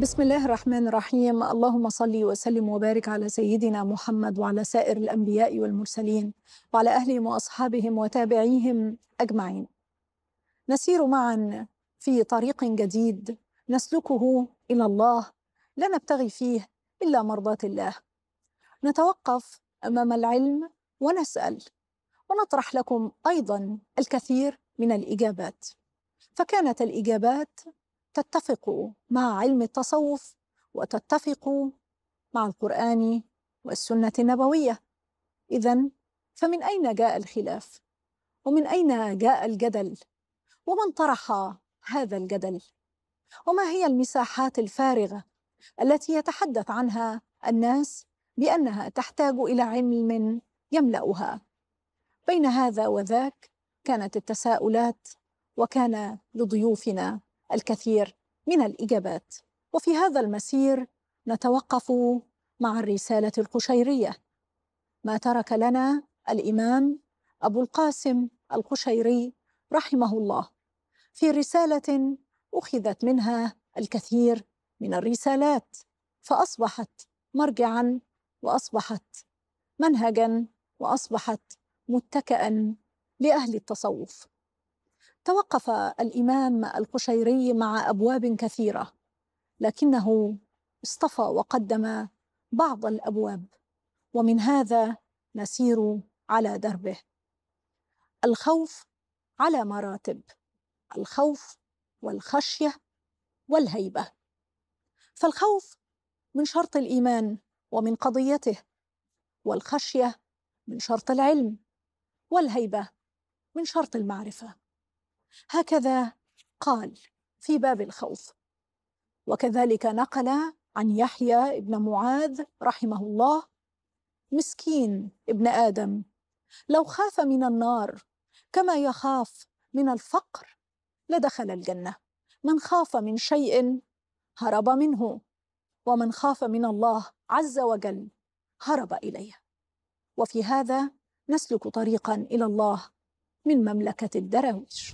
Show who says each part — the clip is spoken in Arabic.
Speaker 1: بسم الله الرحمن الرحيم اللهم صل وسلم وبارك على سيدنا محمد وعلى سائر الانبياء والمرسلين وعلى اهلهم واصحابهم وتابعيهم اجمعين نسير معا في طريق جديد نسلكه الى الله لا نبتغي فيه الا مرضاه الله نتوقف امام العلم ونسال ونطرح لكم ايضا الكثير من الاجابات فكانت الاجابات تتفق مع علم التصوف وتتفق مع القرآن والسنة النبوية إذا فمن أين جاء الخلاف؟ ومن أين جاء الجدل؟ ومن طرح هذا الجدل؟ وما هي المساحات الفارغة التي يتحدث عنها الناس بأنها تحتاج إلى علم يملأها؟ بين هذا وذاك كانت التساؤلات وكان لضيوفنا الكثير من الإجابات وفي هذا المسير نتوقف مع الرسالة القشيرية ما ترك لنا الإمام أبو القاسم القشيري رحمه الله في رسالة أخذت منها الكثير من الرسالات فأصبحت مرجعا وأصبحت منهجا وأصبحت متكئا لأهل التصوف توقف الإمام القشيري مع أبواب كثيرة لكنه اصطفى وقدم بعض الأبواب ومن هذا نسير على دربه الخوف على مراتب الخوف والخشيه والهيبه فالخوف من شرط الايمان ومن قضيته والخشيه من شرط العلم والهيبه من شرط المعرفه هكذا قال في باب الخوف وكذلك نقل عن يحيى بن معاذ رحمه الله مسكين ابن ادم لو خاف من النار كما يخاف من الفقر لدخل الجنه من خاف من شيء هرب منه ومن خاف من الله عز وجل هرب اليه وفي هذا نسلك طريقا الى الله من مملكه الدراويش